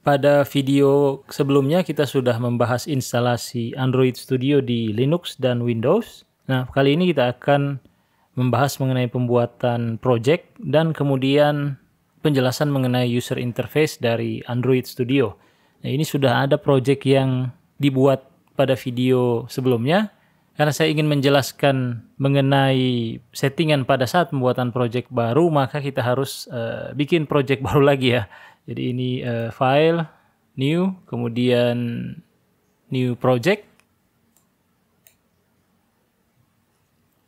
Pada video sebelumnya kita sudah membahas instalasi Android Studio di Linux dan Windows. Nah, kali ini kita akan membahas mengenai pembuatan project dan kemudian penjelasan mengenai user interface dari Android Studio. Nah, ini sudah ada project yang dibuat pada video sebelumnya karena saya ingin menjelaskan mengenai settingan pada saat pembuatan project baru, maka kita harus uh, bikin project baru lagi ya. Jadi ini uh, file new, kemudian new project.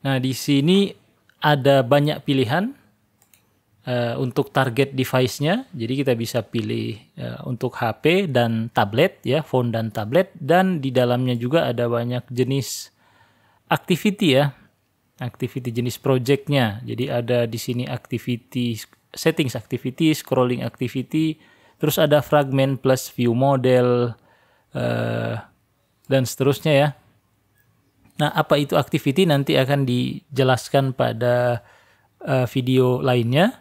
Nah, di sini ada banyak pilihan uh, untuk target device-nya. Jadi kita bisa pilih uh, untuk HP dan tablet ya, phone dan tablet dan di dalamnya juga ada banyak jenis activity ya. Activity jenis project-nya. Jadi ada di sini activity settings activity, scrolling activity, terus ada fragment plus view model uh, dan seterusnya ya. Nah, apa itu activity nanti akan dijelaskan pada uh, video lainnya.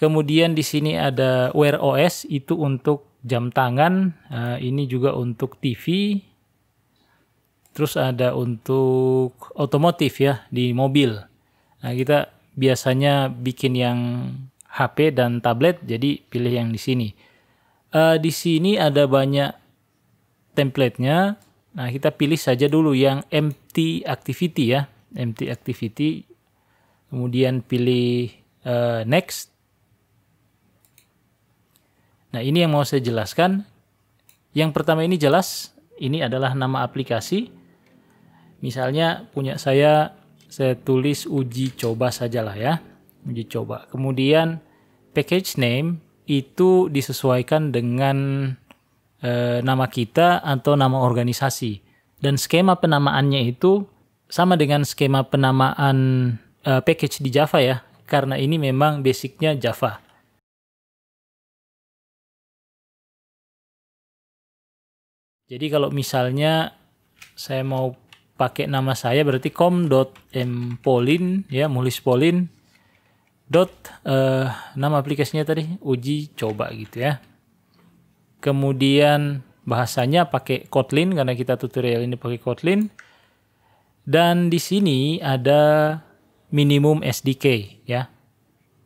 Kemudian di sini ada Wear OS itu untuk jam tangan, uh, ini juga untuk TV. Terus ada untuk otomotif ya di mobil. Nah, kita biasanya bikin yang HP dan tablet, jadi pilih yang di sini. Uh, di sini ada banyak templatenya. Nah, kita pilih saja dulu yang empty activity ya, empty activity. Kemudian pilih uh, next. Nah, ini yang mau saya jelaskan. Yang pertama ini jelas, ini adalah nama aplikasi. Misalnya punya saya, saya tulis uji coba sajalah ya uji coba. Kemudian package name itu disesuaikan dengan e, nama kita atau nama organisasi dan skema penamaannya itu sama dengan skema penamaan e, package di Java ya karena ini memang basicnya Java. Jadi kalau misalnya saya mau pakai nama saya berarti com.mpolin ya mulis polin dot uh, nama aplikasinya tadi uji coba gitu ya kemudian bahasanya pakai Kotlin karena kita tutorial ini pakai Kotlin dan di sini ada minimum SDK ya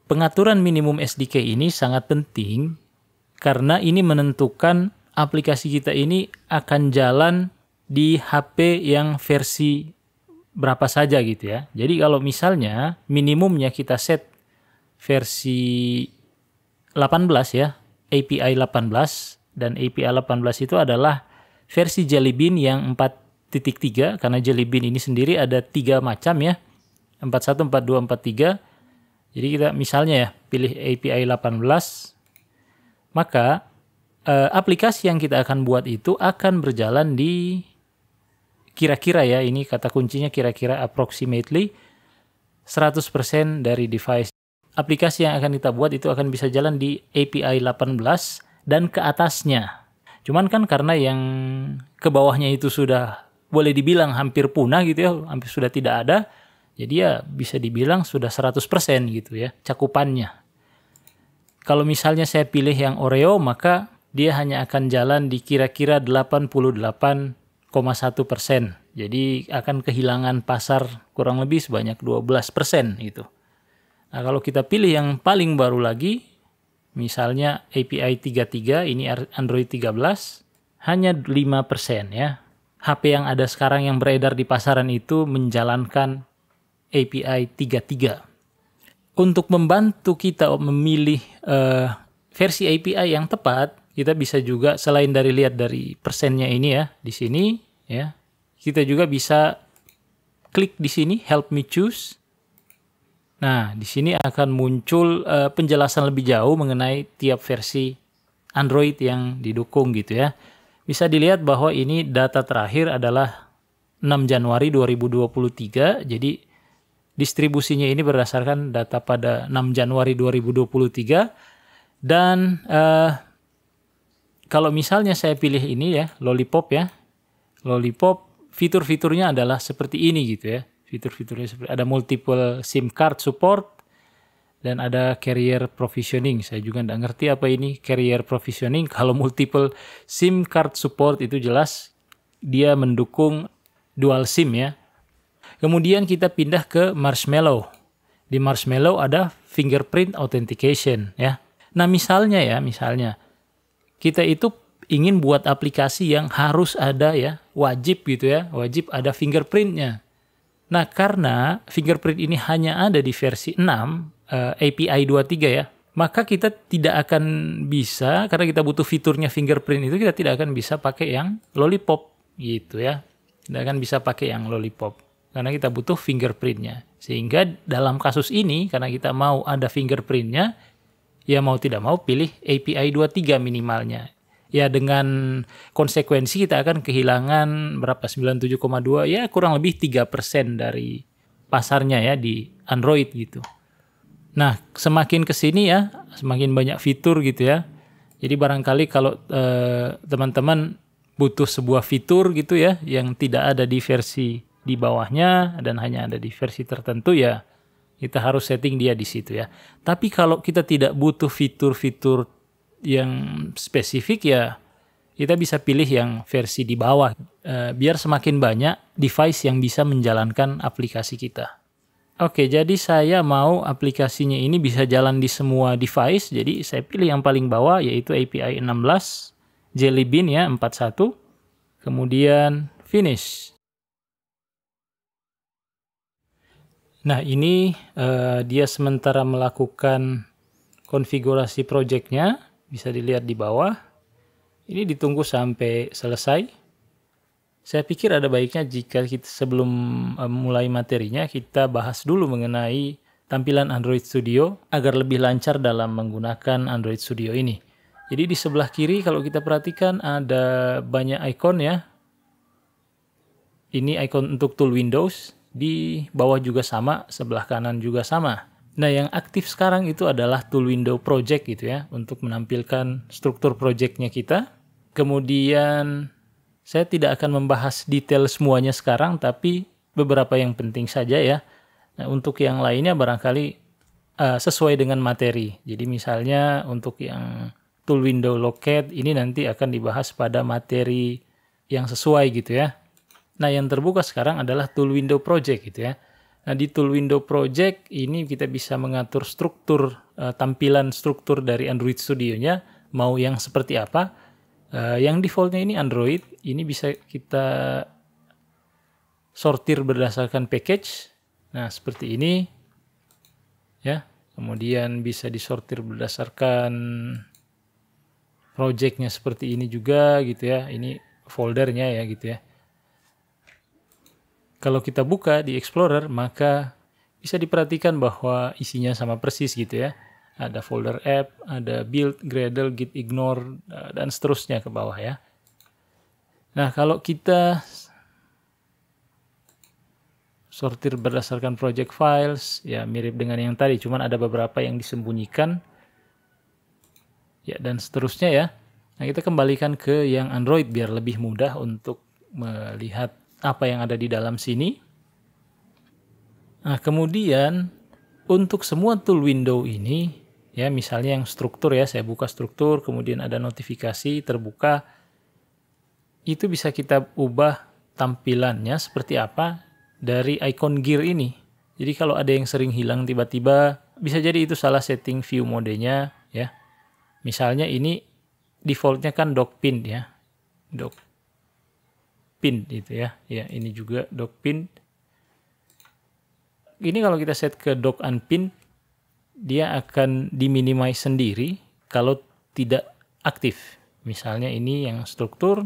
pengaturan minimum SDK ini sangat penting karena ini menentukan aplikasi kita ini akan jalan di HP yang versi berapa saja gitu ya. Jadi kalau misalnya minimumnya kita set versi 18 ya, API 18 dan API 18 itu adalah versi Jelly Bean yang 4.3 karena Jelly Bean ini sendiri ada tiga macam ya. 41, 42, 43. Jadi kita misalnya ya pilih API 18 maka eh, aplikasi yang kita akan buat itu akan berjalan di kira-kira ya ini kata kuncinya kira-kira approximately 100% dari device aplikasi yang akan kita buat itu akan bisa jalan di API 18 dan ke atasnya. Cuman kan karena yang ke bawahnya itu sudah boleh dibilang hampir punah gitu ya, hampir sudah tidak ada. Jadi ya bisa dibilang sudah 100% gitu ya cakupannya. Kalau misalnya saya pilih yang Oreo maka dia hanya akan jalan di kira-kira 88,1%. Jadi akan kehilangan pasar kurang lebih sebanyak 12% gitu. Nah, kalau kita pilih yang paling baru lagi, misalnya API 33, ini Android 13, hanya 5% ya. HP yang ada sekarang yang beredar di pasaran itu menjalankan API 33. Untuk membantu kita memilih uh, versi API yang tepat, kita bisa juga selain dari lihat dari persennya ini ya di sini ya, kita juga bisa klik di sini help me choose Nah, di sini akan muncul uh, penjelasan lebih jauh mengenai tiap versi Android yang didukung gitu ya. Bisa dilihat bahwa ini data terakhir adalah 6 Januari 2023. Jadi distribusinya ini berdasarkan data pada 6 Januari 2023 dan uh, kalau misalnya saya pilih ini ya, lollipop ya. Lollipop fitur-fiturnya adalah seperti ini gitu ya fitur-fiturnya seperti ada multiple SIM card support dan ada carrier provisioning. Saya juga nggak ngerti apa ini carrier provisioning. Kalau multiple SIM card support itu jelas dia mendukung dual SIM ya. Kemudian kita pindah ke Marshmallow. Di Marshmallow ada fingerprint authentication ya. Nah, misalnya ya, misalnya kita itu ingin buat aplikasi yang harus ada ya, wajib gitu ya, wajib ada fingerprintnya. Nah, karena fingerprint ini hanya ada di versi 6 uh, API 23 ya, maka kita tidak akan bisa karena kita butuh fiturnya fingerprint itu kita tidak akan bisa pakai yang lollipop gitu ya. Tidak akan bisa pakai yang lollipop karena kita butuh fingerprintnya. Sehingga dalam kasus ini karena kita mau ada fingerprintnya, ya mau tidak mau pilih API 23 minimalnya ya dengan konsekuensi kita akan kehilangan berapa 97,2 ya kurang lebih tiga persen dari pasarnya ya di Android gitu. Nah, semakin ke sini ya, semakin banyak fitur gitu ya. Jadi barangkali kalau eh, teman-teman eh, butuh sebuah fitur gitu ya yang tidak ada di versi di bawahnya dan hanya ada di versi tertentu ya kita harus setting dia di situ ya. Tapi kalau kita tidak butuh fitur-fitur yang spesifik ya kita bisa pilih yang versi di bawah eh, biar semakin banyak device yang bisa menjalankan aplikasi kita. Oke, jadi saya mau aplikasinya ini bisa jalan di semua device. Jadi saya pilih yang paling bawah yaitu API 16 Jelly Bean ya 41. Kemudian finish. Nah, ini uh, dia sementara melakukan konfigurasi projectnya bisa dilihat di bawah. Ini ditunggu sampai selesai. Saya pikir ada baiknya jika kita sebelum eh, mulai materinya kita bahas dulu mengenai tampilan Android Studio agar lebih lancar dalam menggunakan Android Studio ini. Jadi di sebelah kiri kalau kita perhatikan ada banyak icon ya. Ini icon untuk tool Windows, di bawah juga sama, sebelah kanan juga sama. Nah, yang aktif sekarang itu adalah tool window project gitu ya, untuk menampilkan struktur projectnya kita. Kemudian, saya tidak akan membahas detail semuanya sekarang, tapi beberapa yang penting saja ya. Nah, untuk yang lainnya barangkali uh, sesuai dengan materi. Jadi misalnya untuk yang tool window locate ini nanti akan dibahas pada materi yang sesuai gitu ya. Nah, yang terbuka sekarang adalah tool window project gitu ya. Nah, di tool window project ini kita bisa mengatur struktur uh, tampilan struktur dari Android Studio-nya mau yang seperti apa. Uh, yang defaultnya ini Android, ini bisa kita sortir berdasarkan package. Nah, seperti ini. Ya, kemudian bisa disortir berdasarkan projectnya seperti ini juga gitu ya. Ini foldernya ya gitu ya. Kalau kita buka di Explorer, maka bisa diperhatikan bahwa isinya sama persis gitu ya. Ada folder app, ada build, gradle, git ignore, eh, dan seterusnya ke bawah ya. Nah, kalau kita sortir berdasarkan project files ya mirip dengan yang tadi cuman ada beberapa yang disembunyikan ya dan seterusnya ya nah kita kembalikan ke yang Android biar lebih mudah untuk melihat apa yang ada di dalam sini. Nah, kemudian untuk semua tool window ini, ya misalnya yang struktur ya, saya buka struktur, kemudian ada notifikasi terbuka, itu bisa kita ubah tampilannya seperti apa dari icon gear ini. Jadi kalau ada yang sering hilang tiba-tiba, bisa jadi itu salah setting view modenya ya. Misalnya ini defaultnya kan dock pin ya. Dock pin gitu ya. Ya, ini juga dock pin. Ini kalau kita set ke dock unpin, dia akan diminimize sendiri kalau tidak aktif. Misalnya ini yang struktur.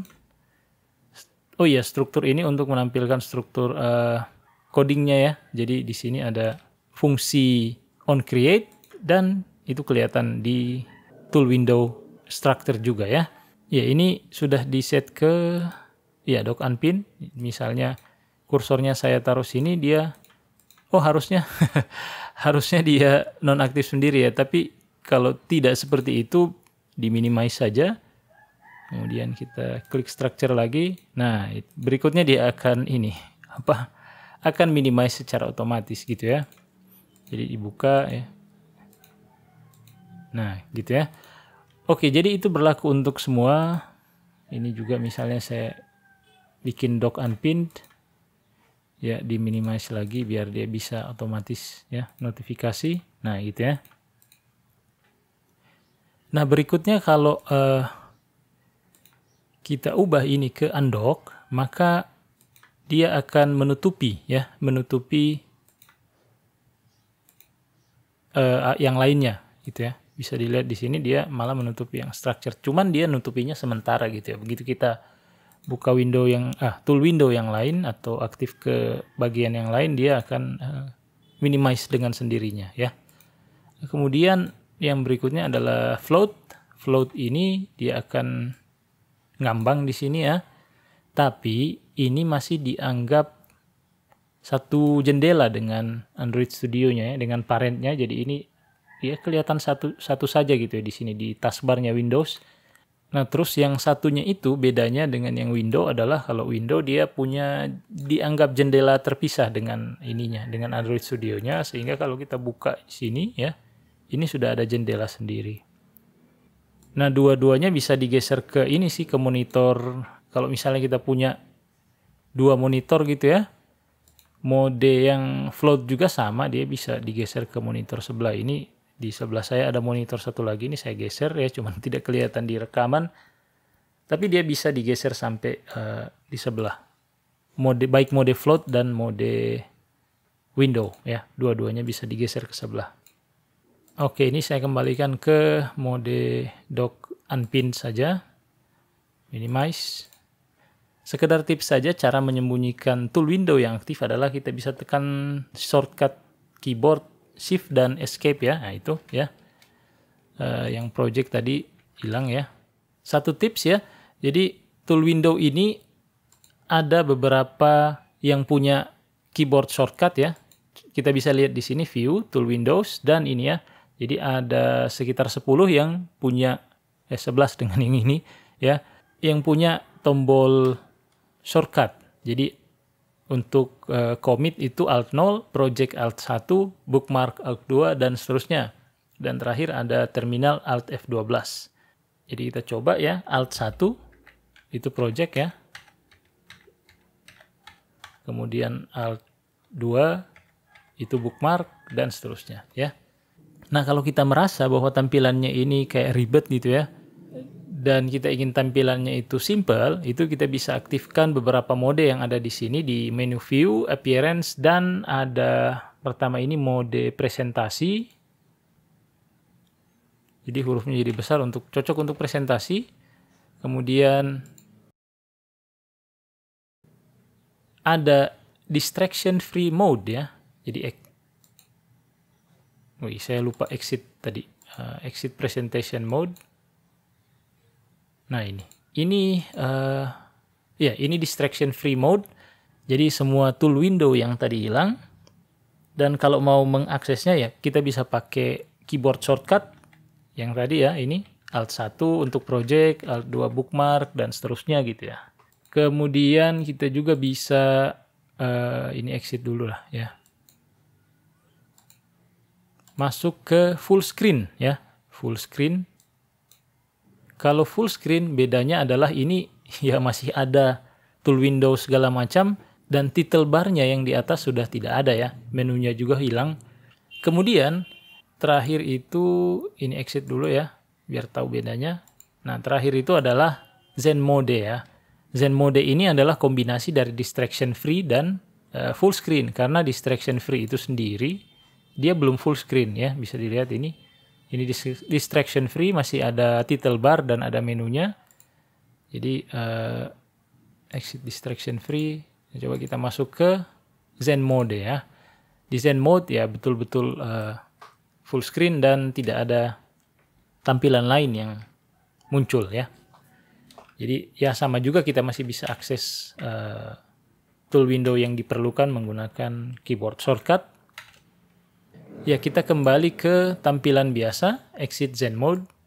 Oh iya, struktur ini untuk menampilkan struktur uh, codingnya ya. Jadi di sini ada fungsi on create dan itu kelihatan di tool window structure juga ya. Ya, ini sudah di set ke ya dok unpin misalnya kursornya saya taruh sini dia oh harusnya harusnya dia nonaktif sendiri ya tapi kalau tidak seperti itu diminimize saja kemudian kita klik structure lagi nah berikutnya dia akan ini apa akan minimize secara otomatis gitu ya jadi dibuka ya nah gitu ya oke jadi itu berlaku untuk semua ini juga misalnya saya bikin dock unpinned ya di lagi biar dia bisa otomatis ya notifikasi nah gitu ya nah berikutnya kalau uh, kita ubah ini ke undock maka dia akan menutupi ya menutupi uh, yang lainnya gitu ya bisa dilihat di sini dia malah menutupi yang structure cuman dia nutupinya sementara gitu ya begitu kita buka window yang ah tool window yang lain atau aktif ke bagian yang lain dia akan uh, minimize dengan sendirinya ya. Kemudian yang berikutnya adalah float. Float ini dia akan ngambang di sini ya. Tapi ini masih dianggap satu jendela dengan Android Studio-nya ya, dengan parentnya. Jadi ini dia ya, kelihatan satu satu saja gitu ya di sini di bar-nya Windows Nah, terus yang satunya itu bedanya dengan yang window adalah kalau window dia punya dianggap jendela terpisah dengan ininya, dengan Android Studio-nya sehingga kalau kita buka sini ya, ini sudah ada jendela sendiri. Nah, dua-duanya bisa digeser ke ini sih ke monitor. Kalau misalnya kita punya dua monitor gitu ya. Mode yang float juga sama, dia bisa digeser ke monitor sebelah ini di sebelah saya ada monitor satu lagi, ini saya geser ya, cuman tidak kelihatan di rekaman. Tapi dia bisa digeser sampai uh, di sebelah. Mode baik mode float dan mode window ya, dua-duanya bisa digeser ke sebelah. Oke, ini saya kembalikan ke mode dock unpin saja. Minimize. Sekedar tips saja cara menyembunyikan tool window yang aktif adalah kita bisa tekan shortcut keyboard shift dan escape ya nah itu ya uh, yang project tadi hilang ya satu tips ya jadi tool window ini ada beberapa yang punya keyboard shortcut ya kita bisa lihat di sini view tool windows dan ini ya jadi ada sekitar 10 yang punya eh 11 dengan yang ini ya yang punya tombol shortcut. Jadi untuk uh, eh, commit itu alt 0, project alt 1, bookmark alt 2 dan seterusnya. Dan terakhir ada terminal alt F12. Jadi kita coba ya alt 1 itu project ya. Kemudian alt 2 itu bookmark dan seterusnya ya. Nah, kalau kita merasa bahwa tampilannya ini kayak ribet gitu ya, dan kita ingin tampilannya itu simple, itu kita bisa aktifkan beberapa mode yang ada di sini di menu view, appearance dan ada pertama ini mode presentasi. Jadi hurufnya jadi besar untuk cocok untuk presentasi. Kemudian ada distraction free mode ya. Jadi Wih, saya lupa exit tadi. Uh, exit presentation mode Nah ini, ini uh, ya ini distraction free mode. Jadi semua tool window yang tadi hilang. Dan kalau mau mengaksesnya ya kita bisa pakai keyboard shortcut yang tadi ya ini Alt 1 untuk project, Alt 2 bookmark dan seterusnya gitu ya. Kemudian kita juga bisa uh, ini exit dulu lah ya. Masuk ke full screen ya, full screen kalau full screen bedanya adalah ini ya masih ada tool window segala macam dan title barnya yang di atas sudah tidak ada ya. Menunya juga hilang. Kemudian terakhir itu ini exit dulu ya biar tahu bedanya. Nah, terakhir itu adalah Zen mode ya. Zen mode ini adalah kombinasi dari distraction free dan uh, full screen karena distraction free itu sendiri dia belum full screen ya, bisa dilihat ini ini distraction free masih ada title bar dan ada menunya. Jadi uh, exit distraction free. Coba kita masuk ke Zen mode ya. Di Zen mode ya betul-betul uh, full screen dan tidak ada tampilan lain yang muncul ya. Jadi ya sama juga kita masih bisa akses uh, tool window yang diperlukan menggunakan keyboard shortcut Ya, kita kembali ke tampilan biasa, exit Zen mode.